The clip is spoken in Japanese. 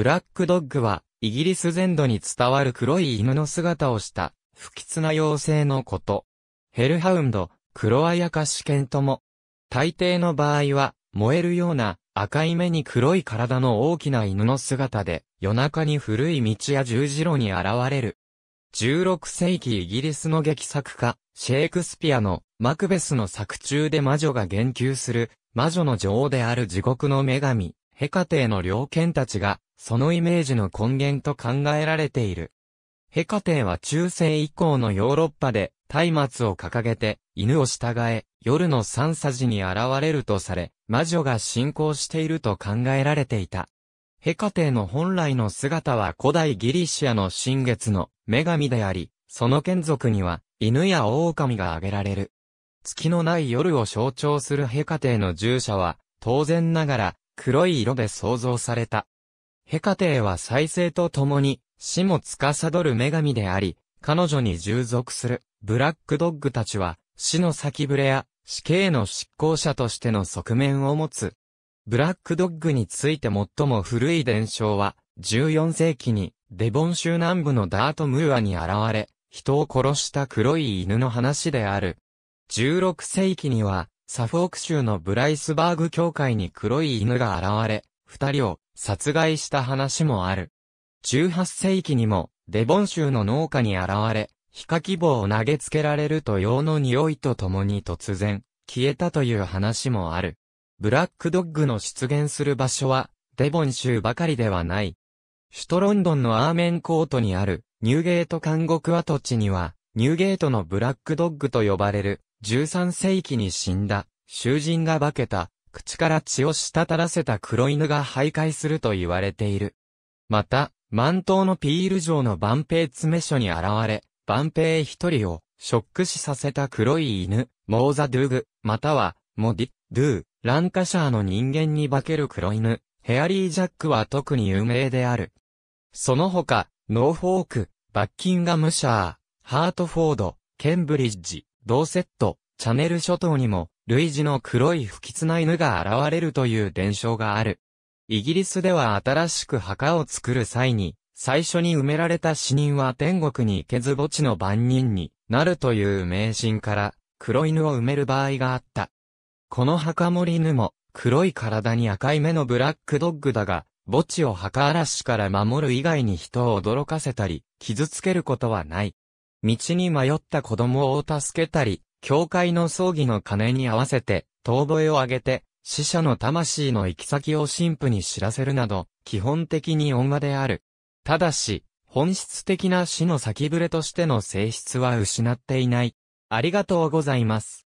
ブラックドッグは、イギリス全土に伝わる黒い犬の姿をした、不吉な妖精のこと。ヘルハウンド、クロアヤカシケンとも。大抵の場合は、燃えるような赤い目に黒い体の大きな犬の姿で、夜中に古い道や十字路に現れる。16世紀イギリスの劇作家、シェイクスピアのマクベスの作中で魔女が言及する、魔女の女王である地獄の女神、ヘカテへの猟犬たちがそのイメージの根源と考えられている。ヘカテは中世以降のヨーロッパで、松明を掲げて、犬を従え、夜の三さ時に現れるとされ、魔女が信仰していると考えられていた。ヘカテの本来の姿は古代ギリシアの新月の女神であり、その眷属には犬や狼が挙げられる。月のない夜を象徴するヘカテの従者は、当然ながら黒い色で想像された。ヘカテーは再生と共に、死も司る女神であり、彼女に従属する、ブラックドッグたちは、死の先触れや、死刑の執行者としての側面を持つ。ブラックドッグについて最も古い伝承は、14世紀に、デボン州南部のダートムーアに現れ、人を殺した黒い犬の話である。16世紀には、サフォーク州のブライスバーグ教会に黒い犬が現れ、二人を殺害した話もある。18世紀にも、デボン州の農家に現れ、ヒカキ棒を投げつけられると用の匂いと共に突然、消えたという話もある。ブラックドッグの出現する場所は、デボン州ばかりではない。首都ロンドンのアーメンコートにある、ニューゲート監獄跡地には、ニューゲートのブラックドッグと呼ばれる、13世紀に死んだ、囚人が化けた、口から血を滴らせた黒犬が徘徊すると言われている。また、満島のピール城の万平詰め所に現れ、万平一人を、ショック死させた黒い犬、モーザ・ドゥグ、または、モディ、ドゥ、ランカシャーの人間に化ける黒犬、ヘアリー・ジャックは特に有名である。その他、ノーフォーク、バッキンガムシャー、ハートフォード、ケンブリッジ、ドーセット、チャネル諸島にも、類似の黒い不吉な犬が現れるという伝承がある。イギリスでは新しく墓を作る際に、最初に埋められた死人は天国に行けず墓地の番人になるという迷信から、黒犬を埋める場合があった。この墓守犬も、黒い体に赤い目のブラックドッグだが、墓地を墓嵐から守る以外に人を驚かせたり、傷つけることはない。道に迷った子供を助けたり、教会の葬儀の鐘に合わせて、遠吠えを上げて、死者の魂の行き先を神父に知らせるなど、基本的に恩和である。ただし、本質的な死の先触れとしての性質は失っていない。ありがとうございます。